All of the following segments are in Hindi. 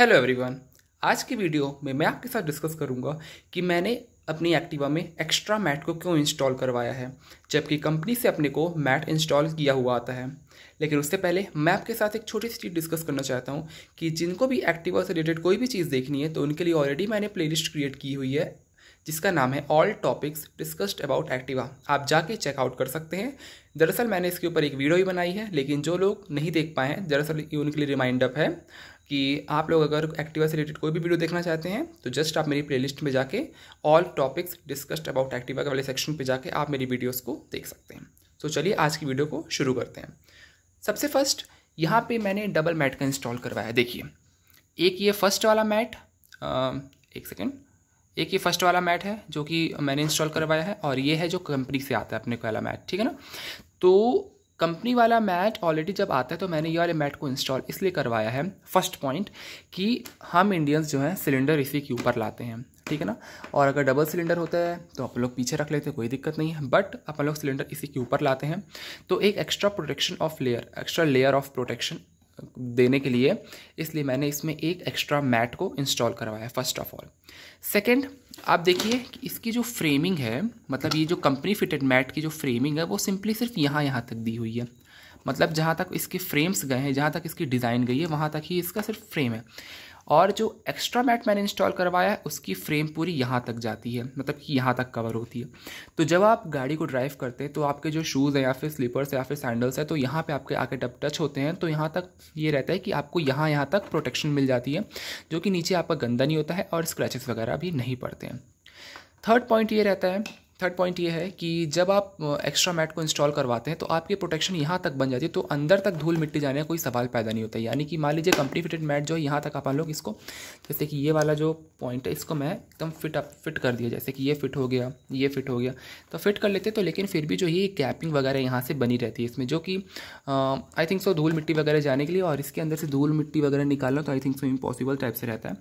हेलो एवरीवन आज की वीडियो में मैं आपके साथ डिस्कस करूंगा कि मैंने अपनी एक्टिवा में एक्स्ट्रा मैट को क्यों इंस्टॉल करवाया है जबकि कंपनी से अपने को मैट इंस्टॉल किया हुआ आता है लेकिन उससे पहले मैं आपके साथ एक छोटी सी चीज़ डिस्कस करना चाहता हूँ कि जिनको भी एक्टिवा से रिलेटेड कोई भी चीज़ देखनी है तो उनके लिए ऑलरेडी मैंने प्ले क्रिएट की हुई है जिसका नाम है all topics discussed about Activa आप जाके चेकआउट कर सकते हैं दरअसल मैंने इसके ऊपर एक वीडियो भी बनाई है लेकिन जो लोग नहीं देख पाए हैं दरअसल ये उनके लिए अप है कि आप लोग अगर एक्टिवा से रिलेटेड कोई भी वीडियो देखना चाहते हैं तो जस्ट आप मेरी प्लेलिस्ट में जाके all topics discussed about Activa के वाले सेक्शन पे जाके आप मेरी वीडियोस को देख सकते हैं तो चलिए आज की वीडियो को शुरू करते हैं सबसे फर्स्ट यहाँ पे मैंने डबल मैट का इंस्टॉल करवाया देखिए एक ये फर्स्ट वाला मैट एक सेकेंड एक ये फर्स्ट वाला मैट है जो कि मैंने इंस्टॉल करवाया है और ये है जो कंपनी से आता है अपने वाला मैट ठीक है ना तो कंपनी वाला मैट ऑलरेडी जब आता है तो मैंने ये वाले मैट को इंस्टॉल इसलिए करवाया है फर्स्ट पॉइंट कि हम इंडियंस जो हैं सिलेंडर इसी के ऊपर लाते हैं ठीक है ना और अगर डबल सिलेंडर होता है तो आप लोग पीछे रख लेते हैं कोई दिक्कत नहीं है बट अपन लोग सिलेंडर इसी के ऊपर लाते हैं तो एक extra protection of layer extra layer of protection देने के लिए इसलिए मैंने इसमें एक एक्स्ट्रा मैट को इंस्टॉल करवाया फर्स्ट ऑफ ऑल सेकेंड आप देखिए इसकी जो फ्रेमिंग है मतलब ये जो कंपनी फिटेड मैट की जो फ्रेमिंग है वो सिंपली सिर्फ यहाँ यहाँ तक दी हुई है मतलब जहाँ तक इसके फ्रेम्स गए हैं जहाँ तक इसकी डिज़ाइन गई है वहाँ तक ही इसका सिर्फ फ्रेम है और जो एक्स्ट्रा मैट मैंने इंस्टॉल करवाया है उसकी फ्रेम पूरी यहाँ तक जाती है मतलब कि यहाँ तक कवर होती है तो जब आप गाड़ी को ड्राइव करते हैं तो आपके जो शूज़ हैं या फिर स्लीपर्स या फिर सैंडल्स हैं तो यहाँ पे आपके आके टप टच होते हैं तो यहाँ तक ये रहता है कि आपको यहाँ यहाँ तक प्रोटेक्शन मिल जाती है जो कि नीचे आपका गंदा नहीं होता है और स्क्रैचेस वगैरह भी नहीं पड़ते हैं थर्ड पॉइंट ये रहता है थर्ड पॉइंट ये है कि जब आप एक्स्ट्रा मैट को इंस्टॉल करवाते हैं तो आपकी प्रोटेक्शन यहाँ तक बन जाती है तो अंदर तक धूल मिट्टी जाने का कोई सवाल पैदा नहीं होता यानी कि मान लीजिए कंपनी फिटेड मैट जो है यहाँ तक आप लोग इसको जैसे कि ये वाला जो पॉइंट है इसको मैं एकदम फिट अप फिट कर दिया जैसे कि ये फिट हो गया ये फिट हो गया तो फिट कर लेते तो लेकिन फिर भी जो ये कैपिंग वगैरह यहाँ से बनी रहती है इसमें जो कि आई थिंक सो धूल मिट्टी वगैरह जाने के लिए और इसके अंदर से धूल मिट्टी वगैरह निकालना तो I think so impossible type से रहता है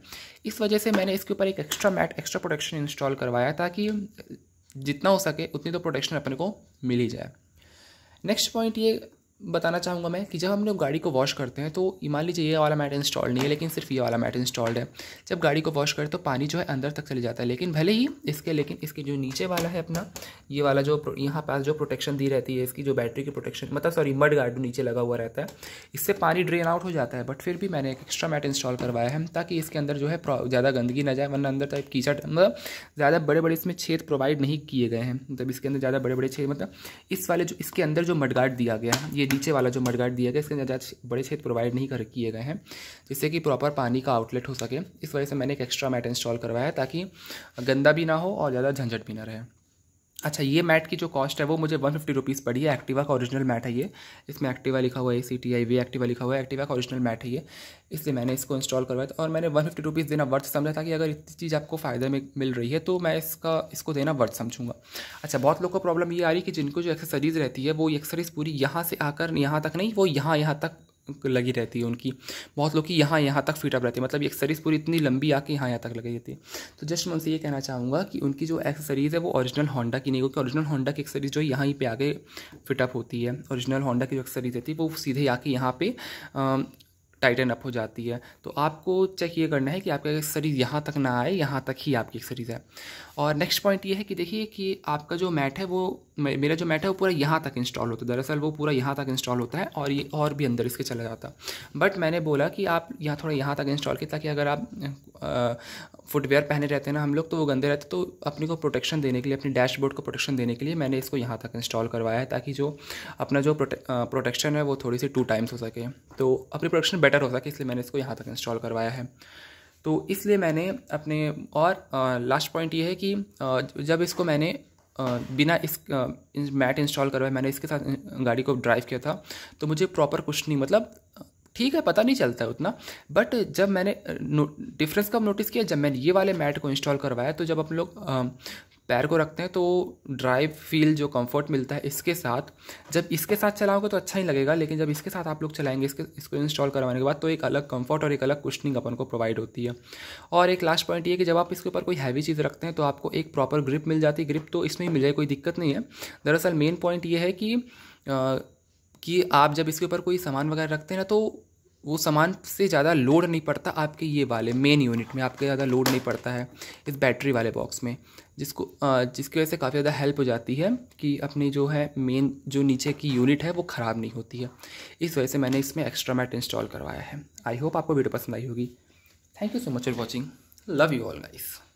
इस वजह से मैंने इसके ऊपर एक extra mat extra protection install करवाया ताकि जितना हो सके उतनी तो प्रोटेक्शन अपने को मिल ही जाए नेक्स्ट पॉइंट ये बताना चाहूँगा मैं कि जब हम लोग गाड़ी को वॉश करते हैं तो मान लीजिए ये वाला मैट इंस्टॉल नहीं है लेकिन सिर्फ ये वाला मैट इंस्टॉल्ड है जब गाड़ी को वॉश करें तो पानी जो है अंदर तक चले जाता है लेकिन भले ही इसके लेकिन इसके जो नीचे वाला है अपना ये वाला जो यहाँ पास जो प्रोटेक्शन दी रहती है इसकी जो बैटरी की प्रोटेक्शन मतलब सॉरी मड गार्ड नीचे लगा हुआ रहता है इससे पानी ड्रेन आउट हो जाता है बट फिर भी मैंने एक एक्स्ट्रा मैट इंस्टॉल करवाया है ताकि इसके अंदर जो है ज़्यादा गंदगी ना जाए वरना अंदर टाइप कीचड़ मतलब ज़्यादा बड़े बड़े इसमें छेद प्रोवाइड नहीं किए गए हैं मतलब इसके अंदर ज़्यादा बड़े बड़े छेद मतलब इस वाले जो इसके अंदर जो मड गार्ड दिया गया है ये नीचे वाला जो मडगार्ड दिया गया इसके अंदर बड़े छेद प्रोवाइड नहीं कर किए गए हैं जिससे कि प्रॉपर पानी का आउटलेट हो सके इस वजह से मैंने एक एक्स्ट्रा मैट इंस्टॉल करवाया ताकि गंदा भी ना हो और ज़्यादा झंझट भी ना रहे अच्छा ये मैट की जो कॉस्ट है वो मुझे वन फिफ्टी रुपीज़ पड़ी है एक्टिवा का ओरिजिनल मैट है ये इसमें एक्टिवा लिखा हुआ है C T I V Activa लिखा हुआ है एक्टिवा का ओरिजिनल मैट है ये इसलिए मैंने इसको इंस्टॉल करवाया था और मैंने वन फिफ्टी रुपीज़ देना वर्थ समझा था कि अगर इतनी चीज़ आपको फ़ायदे में मिल रही है तो मैं इसका इसको देना वर्थ समझूंगा अच्छा बहुत लोग को प्रॉब्लम ये आ रही है कि जिनको जो एक्सेसरीज़ रहती है वो एक्सेसरीज़ पूरी यहाँ से आकर यहाँ तक नहीं वो यहाँ यहाँ तक लगी रहती है उनकी बहुत लोग की यहाँ यहाँ तक फिटअप रहती है मतलब एक्सरीज पूरी इतनी लंबी आके यहाँ यहाँ तक लगी रहती है तो जस्ट मैं उनसे ये कहना चाहूँगा कि उनकी जो एक्सरीज़ है वो ओरिजिनल होंडा की नहीं क्योंकि ओरिजिनल होंडा की एक्सरीज जो यहाँ ही पे आगे फिटअप होती है ओरिजिनल होंडा की जो एक्सरीज रहती है वो सीधे आके यहाँ पे टाइटन अप हो जाती है तो आपको चेक ये करना है कि आपका एक्सरीज यहाँ तक ना आए यहाँ तक ही आपकी एक्सरीज है और नेक्स्ट पॉइंट ये है कि देखिए कि आपका जो मैट है वो मेरा जो मैट है वो पूरा यहाँ तक इंस्टॉल होता है दरअसल वो पूरा यहाँ तक इंस्टॉल होता है और ये और भी अंदर इसके चला जाता बट मैंने बोला कि आप यहाँ थोड़ा यहाँ तक इंस्टॉल किया ताकि अगर आप फुटवेयर पहने रहते हैं ना हम लोग तो वो गंदे रहते तो अपने को प्रोटेक्शन देने के लिए अपनी डैशबोर्ड को प्रोटेक्शन देने के लिए मैंने इसको यहाँ तक इंस्टॉल करवाया है ताकि जो अपना जो प्रोटेक्शन है वो थोड़ी सी टू टाइम्स हो सके तो अपनी प्रोटेक्शन बेटर हो सके इसलिए मैंने इसको यहाँ तक इंस्टॉल करवाया है तो इसलिए मैंने अपने और लास्ट पॉइंट ये है कि जब इसको मैंने बिना इस मैट इंस्टॉल करवाए मैंने इसके साथ गाड़ी को ड्राइव किया था तो मुझे प्रॉपर कुछ नहीं मतलब ठीक है पता नहीं चलता है उतना बट जब मैंने डिफरेंस कब नोटिस किया जब मैंने ये वाले मैट को इंस्टॉल करवाया तो जब आप लोग पैर को रखते हैं तो ड्राई फील जो कंफर्ट मिलता है इसके साथ जब इसके साथ चलाओगे तो अच्छा ही लगेगा लेकिन जब इसके साथ आप लोग चलाएंगे इसके इसको इंस्टॉल करवाने के बाद तो एक अलग कंफर्ट और एक अलग कुशनिंग अपन को प्रोवाइड होती है और एक लास्ट पॉइंट ये कि जब आप इसके ऊपर कोई हैवी चीज़ रखते हैं तो आपको एक प्रॉपर ग्रिप मिल जाती है ग्रिप तो इसमें ही मिल जाए कोई दिक्कत नहीं है दरअसल मेन पॉइंट ये है कि आ, कि आप जब इसके ऊपर कोई सामान वगैरह रखते हैं ना तो वो सामान से ज़्यादा लोड नहीं पड़ता आपके ये वाले मेन यूनिट में आपके ज़्यादा लोड नहीं पड़ता है इस बैटरी वाले बॉक्स में जिसको जिसकी वजह से काफ़ी ज़्यादा हेल्प हो जाती है कि अपनी जो है मेन जो नीचे की यूनिट है वो ख़राब नहीं होती है इस वजह से मैंने इसमें एक्स्ट्रा मैट इंस्टॉल करवाया है आई होप आपको वीडियो पसंद आई होगी thank you so much for watching love you all guys